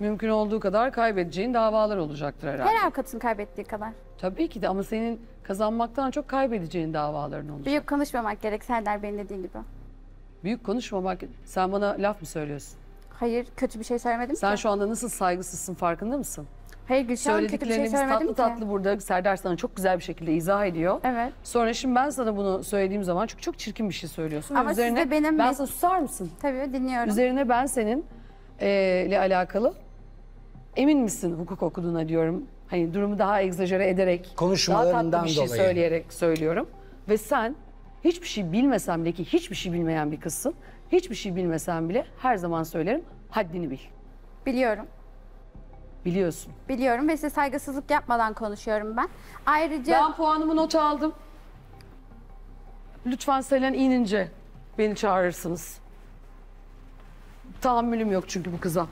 mümkün olduğu kadar kaybedeceğin davalar olacaktır herhalde. Her avukatın kaybettiği kadar. Tabii ki de ama senin kazanmaktan çok kaybedeceğin davaların olacak. Büyük konuşmamak gerek Serdar Bey'in dediği gibi. Büyük konuşmamak... Sen bana laf mı söylüyorsun? Hayır kötü bir şey söylemedim Sen ki. şu anda nasıl saygısızsın farkında mısın? Hayır Gülşah'ın kötü bir şey söylemedim tatlı ki. tatlı burada Serdar sana çok güzel bir şekilde izah ediyor. Evet. Sonra şimdi ben sana bunu söylediğim zaman çünkü çok çirkin bir şey söylüyorsun. Ama üzerine, siz de benim... Ben sana susar mısın? Tabii dinliyorum. Üzerine ben seninle alakalı Emin misin hukuk okuduğuna diyorum. Hani durumu daha egzajere ederek, daha tatlı bir şey dolayı. söyleyerek söylüyorum. Ve sen hiçbir şey bilmesem de ki hiçbir şey bilmeyen bir kızsın. Hiçbir şey bilmesem bile her zaman söylerim haddini bil. Biliyorum. Biliyorsun. Biliyorum ve size saygısızlık yapmadan konuşuyorum ben. Ayrıca... Ben puanımı not aldım. Lütfen Selen inince beni çağırırsınız. Tahammülüm yok çünkü bu kıza.